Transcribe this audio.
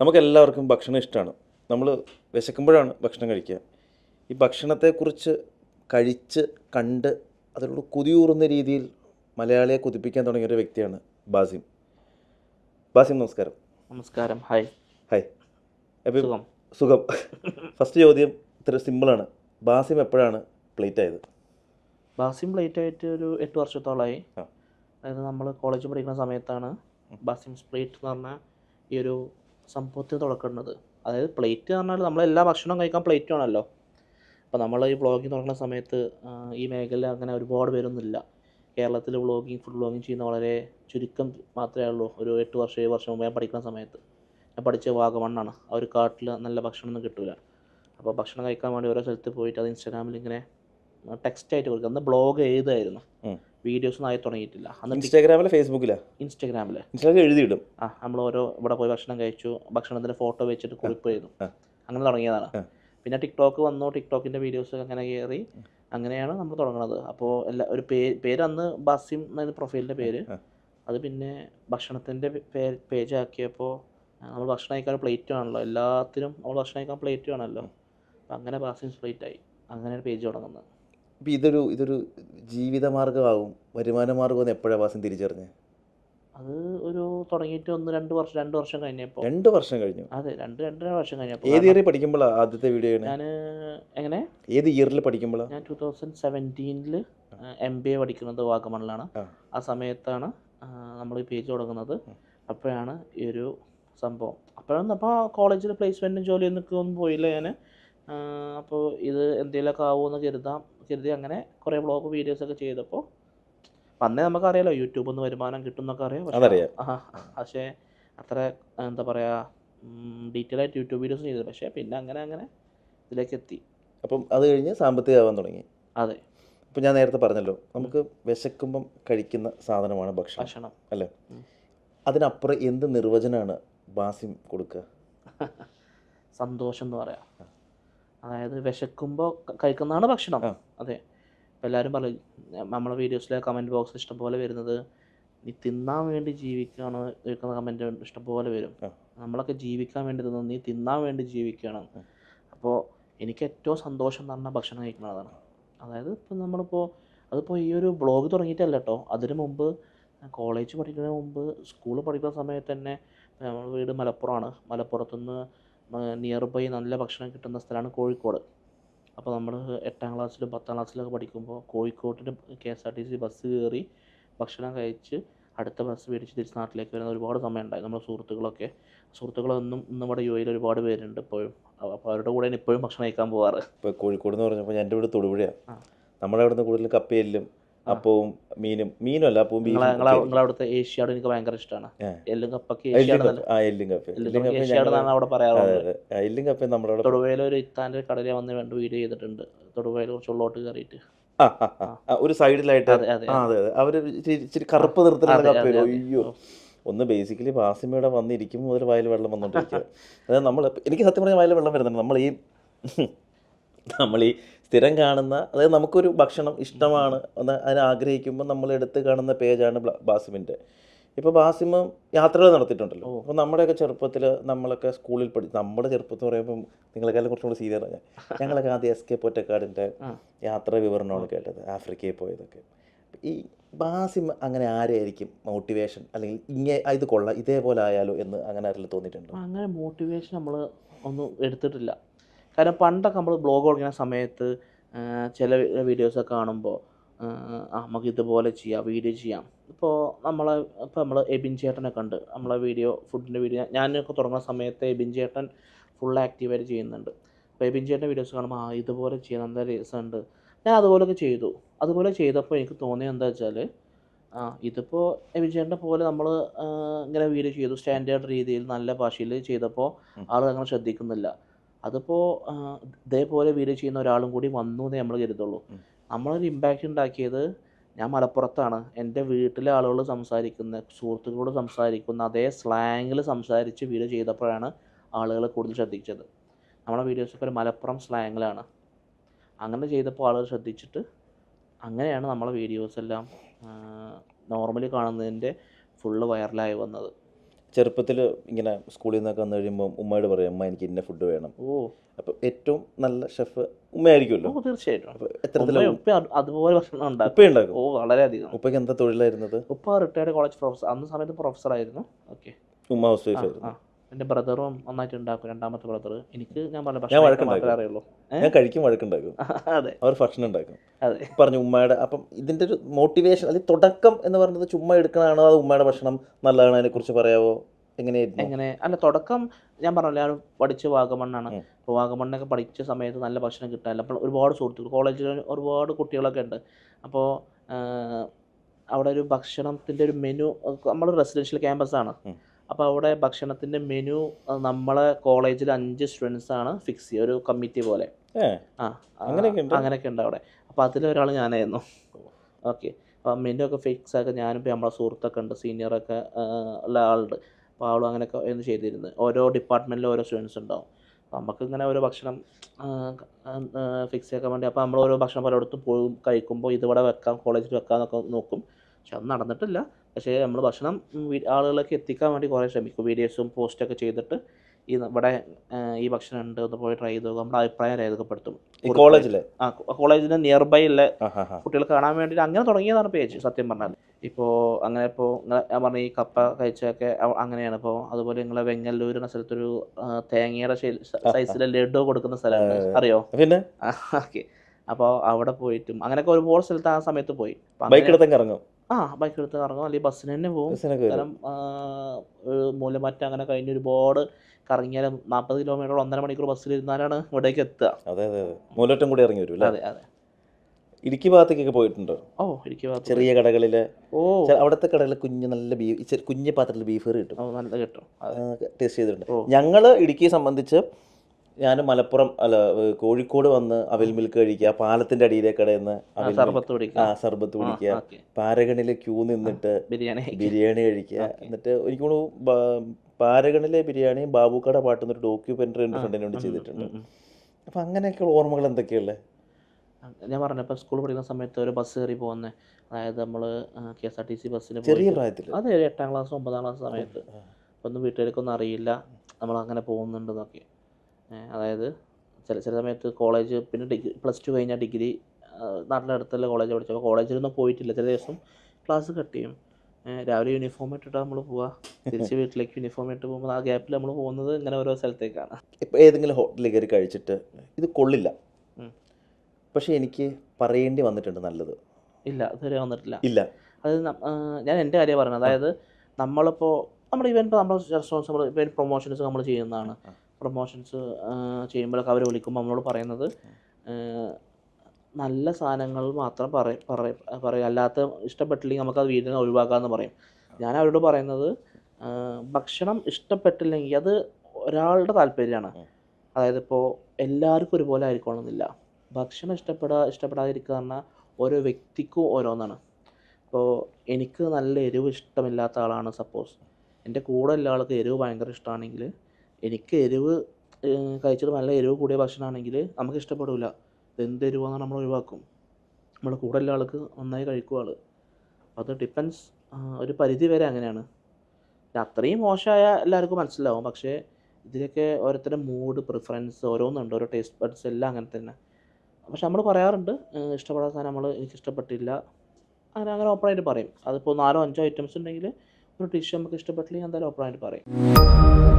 നമുക്കെല്ലാവർക്കും ഭക്ഷണം ഇഷ്ടമാണ് നമ്മൾ വിശക്കുമ്പോഴാണ് ഭക്ഷണം കഴിക്കുക ഈ ഭക്ഷണത്തെക്കുറിച്ച് കഴിച്ച് കണ്ട് അതിലൂടെ കുതിയൂറുന്ന രീതിയിൽ മലയാളിയെ കുതിപ്പിക്കാൻ തുടങ്ങിയ ഒരു വ്യക്തിയാണ് ബാസിം ബാസിം നമസ്കാരം നമസ്കാരം ഹായ് ഹായ് അപ്പം സുഖം ഫസ്റ്റ് ചോദ്യം ഇത്ര സിമ്പിളാണ് ബാസിം എപ്പോഴാണ് പ്ലേറ്റ് ആയത് ബാസിം പ്ലേറ്റ് ആയിട്ട് ഒരു എട്ട് വർഷത്തോളമായി അതായത് നമ്മൾ കോളേജ് പഠിക്കുന്ന സമയത്താണ് ബാസിം പ്ലേറ്റ് എന്ന് പറഞ്ഞ ഈ ഒരു സംഭവത്തിൽ തുടക്കുന്നത് അതായത് പ്ലേറ്റ് എന്ന് പറഞ്ഞാൽ നമ്മളെല്ലാ ഭക്ഷണം കഴിക്കാൻ പ്ലേറ്റ് ആണല്ലോ അപ്പോൾ നമ്മൾ ഈ ബ്ലോഗിങ് തുടങ്ങുന്ന സമയത്ത് ഈ മേഖല അങ്ങനെ ഒരുപാട് പേരൊന്നുമില്ല കേരളത്തിൽ ബ്ലോഗിങ് ഫുഡ് ബ്ലോഗിങ് ചെയ്യുന്ന വളരെ ചുരുക്കം മാത്രമേ ഉള്ളൂ ഒരു എട്ട് വർഷം ഏഴ് വർഷം മുമ്പ് ഞാൻ പഠിക്കുന്ന സമയത്ത് ഞാൻ പഠിച്ച വാഗമണ്ണാണ് ആ ഒരു കാട്ടിൽ നല്ല ഭക്ഷണമൊന്നും കിട്ടില്ല അപ്പോൾ ഭക്ഷണം കഴിക്കാൻ വേണ്ടി ഓരോ സ്ഥലത്ത് പോയിട്ട് അത് ഇൻസ്റ്റാഗ്രാമിൽ ഇങ്ങനെ ടെക്സ്റ്റ് ആയിട്ട് കൊടുക്കുക അന്ന് ബ്ലോഗ് എഴുതായിരുന്നു വീഡിയോസ് ആയി തുടങ്ങിയിട്ടില്ല ഇൻസ്റ്റാഗ്രാമില് ഫേസ്ബുക്കില് ഇൻസ്റ്റാഗ്രാമില് ഇൻസ്റ്റാഗ്രാമിൽ എഴുതിയിടും ആ നമ്മൾ ഓരോ ഇവിടെ പോയി ഭക്ഷണം കഴിച്ചു ഭക്ഷണത്തിന്റെ ഫോട്ടോ വെച്ചിട്ട് കുറിപ്പ് ചെയ്തു അങ്ങനെ തുടങ്ങിയതാണ് പിന്നെ ടിക്ടോക്ക് വന്നു ടിക്ടോക്കിന്റെ വീഡിയോസ് അങ്ങനെ കയറി അങ്ങനെയാണ് നമ്മൾ തുടങ്ങുന്നത് അപ്പോൾ എല്ലാ ഒരു പേര് പേര് അന്ന് ബാസിം എന്നായിരുന്നു പ്രൊഫൈലിന്റെ പേര് അത് പിന്നെ ഭക്ഷണത്തിന്റെ പേജ് ആക്കിയപ്പോൾ നമ്മൾ ഭക്ഷണം കഴിക്കാൻ പ്ലേറ്റ് ആണല്ലോ എല്ലാത്തിനും നമ്മൾ ഭക്ഷണം കഴിക്കാൻ പ്ലേറ്റ് ആണല്ലോ അപ്പം അങ്ങനെ ബാസിം പ്ലേറ്റ് ആയി അങ്ങനെയാണ് പേജ് തുടങ്ങുന്നത് ഇപ്പം ഇതൊരു ഇതൊരു ജീവിതമാർഗ്ഗമാകും വരുമാന മാർഗ്ഗമെന്ന് എപ്പോഴാണ് വാസം തിരിച്ചറിഞ്ഞ് അത് ഒരു തുടങ്ങിയിട്ട് ഒന്ന് രണ്ട് വർഷം രണ്ട് വർഷം കഴിഞ്ഞപ്പോൾ രണ്ട് വർഷം കഴിഞ്ഞു അതെ രണ്ട് രണ്ടര വർഷം കഴിഞ്ഞപ്പോൾ ഏത് ഇയറിൽ പഠിക്കുമ്പോൾ ആദ്യത്തെ വീഡിയോ ഞാൻ എങ്ങനെ ഏത് ഇയറിൽ പഠിക്കുമ്പോൾ ഞാൻ ടൂ തൗസൻഡ് സെവൻറ്റീനിൽ എം ബി എ പഠിക്കുന്നത് വാഗമണിലാണ് ആ സമയത്താണ് നമ്മൾ ഈ പേജ് തുടങ്ങുന്നത് അപ്പോഴാണ് ഈ ഒരു സംഭവം അപ്പോഴൊന്നും അപ്പോൾ കോളേജിൽ പ്ലേസ്മെൻറ്റും ജോലി ഒന്നും പോയില്ല ഞാൻ അപ്പോൾ ഇത് എന്തെങ്കിലുമൊക്കെ ആവുമെന്ന് കരുതാം കരുതി അങ്ങനെ കുറേ വ്ളോഗ് ഒക്കെ ചെയ്തപ്പോൾ അന്നേ നമുക്കറിയാലോ യൂട്യൂബിൽ നിന്ന് വരുമാനം കിട്ടും എന്നൊക്കെ അറിയാം പക്ഷേ അത്ര എന്താ പറയുക ഡീറ്റെയിൽ ആയിട്ട് യൂട്യൂബ് വീഡിയോസ് ചെയ്തു പക്ഷേ പിന്നെ അങ്ങനെ അങ്ങനെ ഇതിലേക്ക് എത്തി അപ്പം അത് കഴിഞ്ഞ് സാമ്പത്തിക ആവാൻ തുടങ്ങി അതെ ഇപ്പം ഞാൻ നേരത്തെ പറഞ്ഞല്ലോ നമുക്ക് വിശക്കുമ്പം കഴിക്കുന്ന സാധനമാണ് ഭക്ഷണം ഭക്ഷണം അല്ലേ അതിനപ്പുറം എന്ത് നിർവചനമാണ് ബാസിം കൊടുക്കുക സന്തോഷം എന്ന് പറയാം അതായത് വിശക്കുമ്പോൾ കഴിക്കുന്നതാണ് ഭക്ഷണം അതെ ഇപ്പം എല്ലാവരും പറയും നമ്മളെ വീഡിയോസിലെ കമൻറ്റ് ബോക്സ് ഇഷ്ടംപോലെ വരുന്നത് നീ തിന്നാൻ വേണ്ടി ജീവിക്കുകയാണ് കേൾക്കുന്ന കമൻറ്റ് ഇഷ്ടംപോലെ വരും നമ്മളൊക്കെ ജീവിക്കാൻ വേണ്ടി തിന്നു നീ തിന്നാൻ വേണ്ടി ജീവിക്കുകയാണ് അപ്പോൾ എനിക്ക് ഏറ്റവും സന്തോഷം തന്ന ഭക്ഷണം കഴിക്കുന്നതാണ് അതായത് ഇപ്പം നമ്മളിപ്പോൾ അതിപ്പോൾ ഈ ഒരു ബ്ലോഗ് തുടങ്ങിയിട്ടല്ല കേട്ടോ അതിനു മുമ്പ് കോളേജ് പഠിക്കുന്നതിന് മുമ്പ് സ്കൂൾ പഠിക്കുന്ന സമയത്ത് തന്നെ നമ്മൾ വീട് മലപ്പുറമാണ് മലപ്പുറത്തുനിന്ന് നിയർ ബൈ നല്ല ഭക്ഷണം കിട്ടുന്ന സ്ഥലമാണ് കോഴിക്കോട് അപ്പോൾ നമ്മൾ എട്ടാം ക്ലാസ്സിലും പത്താം ക്ലാസ്സിലൊക്കെ പഠിക്കുമ്പോൾ കോഴിക്കോട്ടിന് K S R T C bus കയറി ഭക്ഷണം കഴിച്ച് അടുത്ത ബസ് പിടിച്ച് തിരിച്ച് നാട്ടിലേക്ക് വരുന്ന ഒരുപാട് സമയമുണ്ടായി നമ്മുടെ സുഹൃത്തുക്കളൊക്കെ സുഹൃത്തുക്കളൊന്നും നമ്മുടെ യു എയിൽ ഒരുപാട് പേരുണ്ട് ഇപ്പോഴും അപ്പോൾ അവരുടെ കൂടെയാണ് ഇപ്പോഴും ഭക്ഷണം കഴിക്കാൻ പോകാറ് ഇപ്പോൾ കോഴിക്കോട് എന്ന് പറഞ്ഞപ്പോൾ എൻ്റെ വീട് തൊടുപുഴയാണ് നമ്മുടെ അവിടുന്ന് കൂടുതൽ അപ്പവും മീനും മീനും അല്ല അപ്പവും അവിടുത്തെ ഏഷ്യാഡ് എനിക്ക് ഭയങ്കര ഇഷ്ടമാണ് എല്ലും കപ്പൊക്കെ എല്ലും കപ്പ അവിടെ പറയാറുള്ളത് നമ്മുടെ തൊടുപുഴയിൽ ഒരു കടലിൽ വന്ന് രണ്ട് വീഡിയോ ചെയ്തിട്ടുണ്ട് തൊടുവയിൽ കുറച്ച് ഉള്ളോട്ട് കയറിയിട്ട് ഒരു സൈഡിലായിട്ട് അതെ അതെ അവര് ഇച്ചിരി കറുപ്പ് നിർത്തുന്ന കപ്പയിലോ അയ്യോ ഒന്ന് ബേസിക്കലി ബാസിമയുടെ വന്നിരിക്കും മുതൽ വയൽ വെള്ളം വന്നോണ്ടിരിക്കുക അതായത് നമ്മൾ എനിക്ക് സത്യം പറഞ്ഞാൽ വയൽ വെള്ളം വരുന്നുണ്ട് നമ്മൾ ഈ നമ്മൾ ഈ സ്ഥിരം കാണുന്ന അതായത് നമുക്കൊരു ഭക്ഷണം ഇഷ്ടമാണ് എന്ന് അതിനെ ആഗ്രഹിക്കുമ്പോൾ നമ്മൾ എടുത്ത് കാണുന്ന പേജാണ് ബാസിമിൻ്റെ ഇപ്പോൾ ബാസിമം യാത്രകൾ നടത്തിയിട്ടുണ്ടല്ലോ അപ്പോൾ നമ്മുടെയൊക്കെ ചെറുപ്പത്തിൽ നമ്മളൊക്കെ സ്കൂളിൽ പഠിച്ചു നമ്മുടെ ചെറുപ്പം എന്ന് പറയുമ്പോൾ നിങ്ങളെക്കാളും കുറച്ചും കൂടി സീനിയർ ഞാൻ ഞങ്ങളൊക്കെ ആദ്യം എസ് കെ പൊറ്റക്കാടിൻ്റെ യാത്ര വിവരണമാണ് കേട്ടത് ആഫ്രിക്കയിൽ പോയതൊക്കെ ഈ ബാസിമ അങ്ങനെ ആരെയായിരിക്കും മോട്ടിവേഷൻ അല്ലെങ്കിൽ ഇങ്ങനെ ഇത് കൊള്ളാം ഇതേപോലെ ആയാലോ എന്ന് അങ്ങനെ ആരെങ്കിലും തോന്നിയിട്ടുണ്ടോ അങ്ങനെ മോട്ടിവേഷൻ നമ്മൾ ഒന്നും എടുത്തിട്ടില്ല കാരണം പണ്ടൊക്കെ നമ്മൾ ബ്ലോഗ് തുടങ്ങുന്ന സമയത്ത് ചില വീഡിയോസൊക്കെ കാണുമ്പോൾ നമുക്ക് ഇതുപോലെ ചെയ്യാം വീഡിയോ ചെയ്യാം ഇപ്പോൾ നമ്മളെ ഇപ്പോൾ നമ്മൾ എബിൻ ചേട്ടനെ കണ്ട് നമ്മളെ വീഡിയോ ഫുഡിൻ്റെ വീഡിയോ ഞാനൊക്കെ തുടങ്ങുന്ന സമയത്ത് എബിൻ ചേട്ടൻ ഫുൾ ആക്റ്റീവായിട്ട് ചെയ്യുന്നുണ്ട് അപ്പോൾ എബിൻ ചേട്ടൻ്റെ വീഡിയോസ് കാണുമ്പോൾ ആ ഇതുപോലെ ചെയ്യാൻ നല്ല രസമുണ്ട് ഞാൻ അതുപോലെയൊക്കെ ചെയ്തു അതുപോലെ ചെയ്തപ്പോൾ എനിക്ക് തോന്നിയത് എന്താ വെച്ചാൽ ആ ഇതിപ്പോൾ ചേട്ടനെ പോലെ നമ്മൾ ഇങ്ങനെ വീഡിയോ ചെയ്തു സ്റ്റാൻഡേർഡ് രീതിയിൽ നല്ല ഭാഷയിൽ ചെയ്തപ്പോൾ ആളുകൾ അങ്ങനെ ശ്രദ്ധിക്കുന്നില്ല അതിപ്പോൾ ഇതേപോലെ വീഡിയോ ചെയ്യുന്ന ഒരാളും കൂടി വന്നു എന്നേ നമ്മൾ കരുതുള്ളൂ നമ്മളൊരു ഇമ്പാക്റ്റ് ഉണ്ടാക്കിയത് ഞാൻ മലപ്പുറത്താണ് എൻ്റെ വീട്ടിലെ ആളുകൾ സംസാരിക്കുന്ന സുഹൃത്തുക്കളോട് സംസാരിക്കുന്ന അതേ സ്ലാങ്ങിൽ സംസാരിച്ച് വീഡിയോ ചെയ്തപ്പോഴാണ് ആളുകൾ കൂടുതൽ ശ്രദ്ധിച്ചത് നമ്മളെ വീഡിയോസൊക്കെ ഒരു മലപ്പുറം സ്ലാങ്ങിലാണ് അങ്ങനെ ചെയ്തപ്പോൾ ആളുകൾ ശ്രദ്ധിച്ചിട്ട് അങ്ങനെയാണ് നമ്മളെ വീഡിയോസ് എല്ലാം നോർമലി കാണുന്നതിൻ്റെ ഫുള്ള് വൈറലായി വന്നത് ചെറുപ്പത്തിൽ ഇങ്ങനെ സ്കൂളിൽ നിന്നൊക്കെ വന്നു കഴിയുമ്പോൾ ഉമ്മയോട് പറയും അമ്മ എനിക്ക് ഇന്ന ഫുഡ് വേണം ഓ അപ്പൊ ഏറ്റവും നല്ല ഷെഫ് ഉമ്മയായിരിക്കുമല്ലോ തീർച്ചയായിട്ടും ഉണ്ടാക്കും ഓ വളരെയധികം ഉപ്പയ്ക്ക് എന്താ തൊഴിലായിരുന്നത് ഉപ്പ റിട്ടയർഡ് കോളേജ് പ്രൊഫസർ അന്ന് സമയത്ത് പ്രൊഫസറായിരുന്നു ഓക്കെ ഉമ്മ ഹൗസ് വൈഫ് ആയിരുന്നു എന്റെ ബ്രദറും നന്നായിട്ട് ഉണ്ടാക്കും രണ്ടാമത്തെ ബ്രദർ എനിക്ക് ഞാൻ പറഞ്ഞു അറിയുള്ളൂ ഞാൻ കഴിക്കും വഴക്കുണ്ടാക്കും അതെ അവർ ഭക്ഷണം ഉണ്ടാക്കും അതെ പറഞ്ഞു ഉമ്മയുടെ അപ്പം ഇതിന്റെ ഒരു മോട്ടിവേഷൻ അല്ലെങ്കിൽ തുടക്കം എന്ന് പറയുന്നത് ചുമ്മാ എടുക്കണതാണോ അത് ഉമ്മയുടെ ഭക്ഷണം നല്ലതാണ് അതിനെക്കുറിച്ച് പറയാവോ എങ്ങനെയായിരുന്നു എങ്ങനെ അല്ല തുടക്കം ഞാൻ പറഞ്ഞില്ല ഞാൻ പഠിച്ച വാഗമണ്ണാണ് അപ്പോൾ വാഗമണ്ണൊക്കെ പഠിച്ച സമയത്ത് നല്ല ഭക്ഷണം കിട്ടാനില്ല അപ്പോൾ ഒരുപാട് സുഹൃത്തുക്കൾ കോളേജിൽ ഒരുപാട് കുട്ടികളൊക്കെ ഉണ്ട് അപ്പോൾ അവിടെ ഒരു ഭക്ഷണത്തിൻ്റെ ഒരു മെനു നമ്മൾ റെസിഡൻഷ്യൽ ക്യാമ്പസ് ആണ് അപ്പോൾ അവിടെ ഭക്ഷണത്തിൻ്റെ മെനു നമ്മളെ കോളേജിൽ അഞ്ച് സ്റ്റുഡൻസ് ആണ് ഫിക്സ് ചെയ്യുക ഒരു കമ്മിറ്റി പോലെ ആ അങ്ങനെയൊക്കെ ഉണ്ട് അവിടെ അപ്പോൾ അതിലൊരാൾ ഞാനായിരുന്നു ഓക്കെ അപ്പോൾ മെനു ഒക്കെ ഫിക്സ് ആക്കി ഞാനും ഇപ്പോൾ നമ്മളെ സുഹൃത്തൊക്കെ ഉണ്ട് സീനിയറൊക്കെ ഉള്ള ആളുണ്ട് അപ്പോൾ ആളും അങ്ങനെയൊക്കെ ഒന്ന് ചെയ്തിരുന്നു ഓരോ ഡിപ്പാർട്ട്മെൻറ്റിലും ഓരോ സ്റ്റുഡൻസ് ഉണ്ടാവും നമുക്ക് ഇങ്ങനെ ഓരോ ഭക്ഷണം ഫിക്സ് ചെയ്യാൻ വേണ്ടി അപ്പോൾ നമ്മൾ ഓരോ ഭക്ഷണം പലയിടത്തും പോകും കഴിക്കുമ്പോൾ ഇതിവിടെ വെക്കാം കോളേജിൽ വെക്കാം എന്നൊക്കെ നോക്കും പക്ഷെ അത് നടന്നിട്ടില്ല പക്ഷേ നമ്മൾ ഭക്ഷണം ആളുകളിലേക്ക് എത്തിക്കാൻ വേണ്ടി കുറേ ശ്രമിക്കും വീഡിയോസും പോസ്റ്റൊക്കെ ചെയ്തിട്ട് ഈ ഇവിടെ ഈ ഭക്ഷണം ഉണ്ട് ഒന്ന് പോയി ട്രൈ ചെയ്ത് നോക്കുക നമ്മുടെ അഭിപ്രായം രേഖപ്പെടുത്തും കോളേജിൽ ആ കോളേജിന് നിയർ ബൈ ഉള്ള കുട്ടികൾ കാണാൻ വേണ്ടി അങ്ങനെ തുടങ്ങിയതാണ് പേജ് സത്യം പറഞ്ഞാൽ ഇപ്പോൾ അങ്ങനെ ഇപ്പോൾ ഞാൻ പറഞ്ഞ ഈ കപ്പ കഴിച്ചൊക്കെ അങ്ങനെയാണ് ഇപ്പോൾ അതുപോലെ നിങ്ങളെ വെങ്ങല്ലൂർ എന്ന സ്ഥലത്തൊരു തേങ്ങയുടെ സൈസിലെ ലഡു കൊടുക്കുന്ന സ്ഥലമാണ് അറിയോ പിന്നെ ഓക്കെ അപ്പോൾ അവിടെ പോയിട്ടും അങ്ങനെയൊക്കെ ഒരുപാട് സ്ഥലത്ത് ആ സമയത്ത് പോയി ബൈക്ക് ഇറങ്ങും ആ ബൈക്ക് എടുത്ത് കറങ്ങും അല്ലെങ്കിൽ ബസ്സിന് തന്നെ പോകും കാരണം മൂലമറ്റം അങ്ങനെ കഴിഞ്ഞ് ഒരുപാട് കറങ്ങിയാലും നാൽപ്പത് കിലോമീറ്റർ ഒന്നര മണിക്കൂർ ബസ്സിൽ ഇരുന്നാലാണ് ഇവിടേക്ക് എത്തുക അതെ അതെ മൂലറ്റം കൂടി ഇറങ്ങി വരും അതെ അതെ ഇടുക്കി ഭാഗത്തേക്കൊക്കെ പോയിട്ടുണ്ടോ ഓ ഇടുക്കി ഭാഗത്ത് ചെറിയ കടകളിൽ ഓ അവിടുത്തെ കടകളിൽ കുഞ്ഞ് നല്ല ബീഫ് കുഞ്ഞ് പാത്രത്തിൽ ബീഫ് കറി കിട്ടും നല്ല കിട്ടും ടേസ്റ്റ് ചെയ്തിട്ടുണ്ട് ഞങ്ങൾ ഇടുക്കിയെ സംബന്ധിച്ച് ഞാൻ മലപ്പുറം അല്ല കോഴിക്കോട് വന്ന് അവൽ മിൽക്ക് കഴിക്കുക പാലത്തിന്റെ അടിയിലേക്ക് കടയിന്ന് സർബത്ത് കുടിക്കുക ആ സർബത്ത് കുടിക്കുക പാരഗണിലെ ക്യൂ നിന്നിട്ട് ബിരിയാണി ബിരിയാണി കഴിക്കുക എന്നിട്ട് എനിക്ക് പാരഗണിലെ ബിരിയാണിയും ബാബുക്കട പാട്ട് എന്നൊരു ഡോക്യുമെന്ററി എൻ്റെ ഫ്രണ്ടിന് വേണ്ടി ചെയ്തിട്ടുണ്ട് അപ്പൊ അങ്ങനെയൊക്കെയുള്ള ഓർമ്മകൾ എന്തൊക്കെയുള്ളത് ഞാൻ പറഞ്ഞ ഇപ്പം സ്കൂളിൽ പഠിക്കുന്ന സമയത്ത് ഒരു ബസ് കയറി പോകുന്ന അതായത് നമ്മൾ K S R T C ബസ്സിന് ചെറിയ പ്രായത്തിൽ അതെ എട്ടാം ക്ലാസ് ഒമ്പതാം ക്ലാസ് സമയത്ത് ഒന്നും വീട്ടുകാർക്കൊന്നും അറിയില്ല നമ്മൾ അങ്ങനെ പോകുന്നുണ്ടെന്നൊക്കെ അതായത് ചില ചില സമയത്ത് കോളേജ് പിന്നെ ഡിഗ്രി പ്ലസ് ടു കഴിഞ്ഞാൽ ഡിഗ്രി നാട്ടിൻ്റെ അടുത്തുള്ള കോളേജ് പഠിച്ചപ്പോൾ കോളേജിലൊന്നും പോയിട്ടില്ല ചില ദിവസം ക്ലാസ് കട്ട് ചെയ്യും രാവിലെ യൂണിഫോം ഇട്ടിട്ടാണ് നമ്മൾ പോവുക തിരിച്ച് വീട്ടിലേക്ക് യൂണിഫോം ഇട്ട് പോകുമ്പോൾ ആ ഗ്യാപ്പിൽ നമ്മൾ പോകുന്നത് ഇങ്ങനെ ഓരോ സ്ഥലത്തേക്കാണ് ഇപ്പോൾ ഏതെങ്കിലും ഹോട്ടലിൽ കയറി കഴിച്ചിട്ട് ഇത് കൊള്ളില്ല പക്ഷേ എനിക്ക് പറയേണ്ടി വന്നിട്ടുണ്ട് നല്ലത് ഇല്ല ഇതുവരെ വന്നിട്ടില്ല ഇല്ല അതായത് ഞാൻ എൻ്റെ കാര്യം പറഞ്ഞത് അതായത് നമ്മളിപ്പോൾ നമ്മുടെ ഇവൻ ഇപ്പോൾ നമ്മൾ റെസ്റ്റോറൻസ് നമ്മൾ ഇവൻ പ്രൊമോഷൻസ് നമ്മൾ ചെയ്യുന്നതാണ് പ്രൊമോഷൻസ് ചെയ്യുമ്പോഴൊക്കെ അവർ വിളിക്കുമ്പോൾ നമ്മളോട് പറയുന്നത് നല്ല സാധനങ്ങൾ മാത്രം പറയും പറയും അല്ലാത്ത ഇഷ്ടപ്പെട്ടില്ലെങ്കിൽ നമുക്കത് വീട്ടിൽ നിന്ന് ഒഴിവാക്കാമെന്ന് പറയും ഞാൻ അവരോട് പറയുന്നത് ഭക്ഷണം ഇഷ്ടപ്പെട്ടില്ലെങ്കിൽ അത് ഒരാളുടെ താല്പര്യമാണ് അതായത് ഇപ്പോൾ എല്ലാവർക്കും ഒരുപോലെ ആയിരിക്കണമെന്നില്ല ഭക്ഷണം ഇഷ്ടപ്പെടാ ഇഷ്ടപ്പെടാതിരിക്കുക പറഞ്ഞാൽ ഓരോ വ്യക്തിക്കും ഓരോന്നാണ് ഇപ്പോൾ എനിക്ക് നല്ല എരിവ് ഇഷ്ടമില്ലാത്ത ആളാണ് സപ്പോസ് എൻ്റെ കൂടെ ഉള്ള ആൾക്ക് എരിവ് ഭയങ്കര ഇഷ്ടമാണെങ്കിൽ എനിക്ക് എരിവ് കഴിച്ചത് നല്ല എരിവ് കൂടിയ ഭക്ഷണമാണെങ്കിൽ നമുക്ക് ഇഷ്ടപ്പെടില്ല എന്ത് എരിവാണ് നമ്മൾ ഒഴിവാക്കും നമ്മൾ കൂടെയുള്ള ആൾക്ക് നന്നായി കഴിക്കും ആൾ അത് ഡിപ്പെൻസ് ഒരു പരിധി വരെ അങ്ങനെയാണ് അത്രയും മോശമായ എല്ലാവർക്കും മനസ്സിലാവും പക്ഷേ ഇതിലൊക്കെ ഓരോരുത്തരുടെ മൂഡ് പ്രിഫറൻസ് ഓരോന്നുണ്ട് ഓരോ ടേസ്റ്റ് ബഡ്സ് എല്ലാം അങ്ങനെ തന്നെ പക്ഷെ നമ്മൾ പറയാറുണ്ട് ഇഷ്ടപ്പെടാത്ത സാധനം നമ്മൾ എനിക്ക് ഇഷ്ടപ്പെട്ടില്ല അങ്ങനെ അങ്ങനെ ഓപ്പണായിട്ട് പറയും അതിപ്പോൾ നാലോ അഞ്ചോ ഐറ്റംസ് ഉണ്ടെങ്കിൽ ഒരു ഡിഷ് നമുക്ക് ഇഷ്ടപ്പെട്ടില്ലെങ്കിൽ എന്തായാലും ഓപ്പണായിട്ട് പറയും